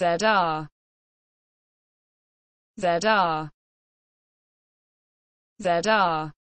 ZR ZR ZR